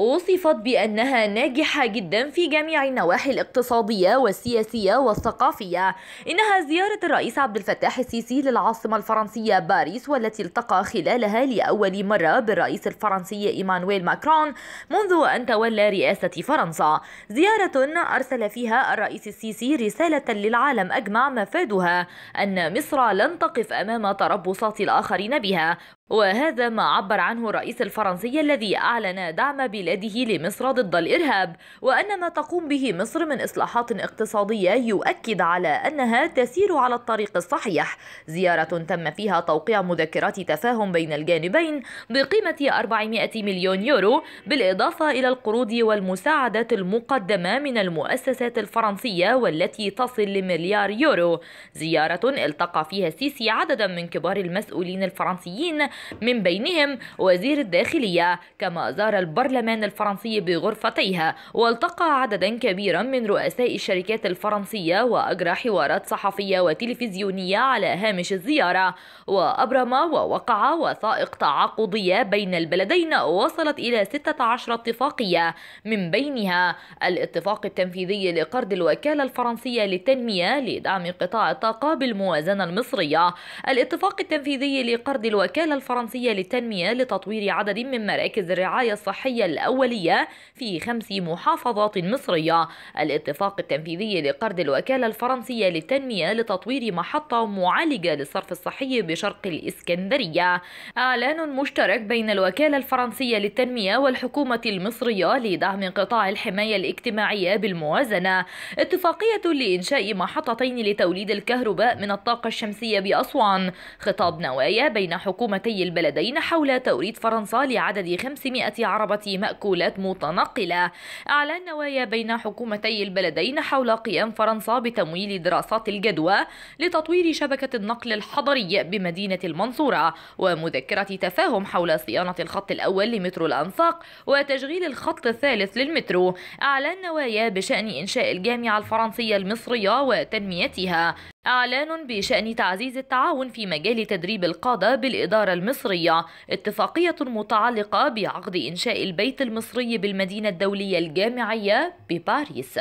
وصفت بأنها ناجحة جدا في جميع النواحي الاقتصادية والسياسية والثقافية إنها زيارة الرئيس عبد الفتاح السيسي للعاصمة الفرنسية باريس والتي التقى خلالها لأول مرة بالرئيس الفرنسي إيمانويل ماكرون منذ أن تولى رئاسة فرنسا زيارة أرسل فيها الرئيس السيسي رسالة للعالم أجمع مفادها أن مصر لن تقف أمام تربصات الآخرين بها وهذا ما عبر عنه الرئيس الفرنسي الذي أعلن دعم بلاد بلاده لمصر ضد الإرهاب وأن ما تقوم به مصر من إصلاحات اقتصادية يؤكد على أنها تسير على الطريق الصحيح زيارة تم فيها توقيع مذكرات تفاهم بين الجانبين بقيمة 400 مليون يورو بالإضافة إلى القروض والمساعدات المقدمة من المؤسسات الفرنسية والتي تصل لمليار يورو زيارة التقى فيها السيسي عددا من كبار المسؤولين الفرنسيين من بينهم وزير الداخلية كما زار البرلمان البرلمان الفرنسي بغرفتيها والتقى عددا كبيرا من رؤساء الشركات الفرنسية وأجرى حوارات صحفية وتلفزيونية على هامش الزيارة وأبرم ووقع وثائق تعاقدية بين البلدين وصلت إلى 16 اتفاقية من بينها الاتفاق التنفيذي لقرض الوكالة الفرنسية للتنمية لدعم قطاع الطاقة بالموازنة المصرية الاتفاق التنفيذي لقرض الوكالة الفرنسية للتنمية لتطوير عدد من مراكز الرعاية الصحية الأولية في خمس محافظات مصرية الاتفاق التنفيذي لقرض الوكالة الفرنسية للتنمية لتطوير محطة معالجة للصرف الصحي بشرق الإسكندرية إعلان مشترك بين الوكالة الفرنسية للتنمية والحكومة المصرية لدعم قطاع الحماية الاجتماعية بالموازنة اتفاقية لإنشاء محطتين لتوليد الكهرباء من الطاقة الشمسية بأسوان خطاب نوايا بين حكومتي البلدين حول توريد فرنسا لعدد 500 عربة مأوى مأكولات متنقلة أعلى النوايا بين حكومتي البلدين حول قيام فرنسا بتمويل دراسات الجدوى لتطوير شبكة النقل الحضري بمدينة المنصورة ومذكرة تفاهم حول صيانة الخط الأول لمترو الأنفاق وتشغيل الخط الثالث للمترو أعلى النوايا بشأن إنشاء الجامعة الفرنسية المصرية وتنميتها إعلان بشأن تعزيز التعاون في مجال تدريب القادة بالإدارة المصرية اتفاقية متعلقة بعقد إنشاء البيت المصري بالمدينة الدولية الجامعية بباريس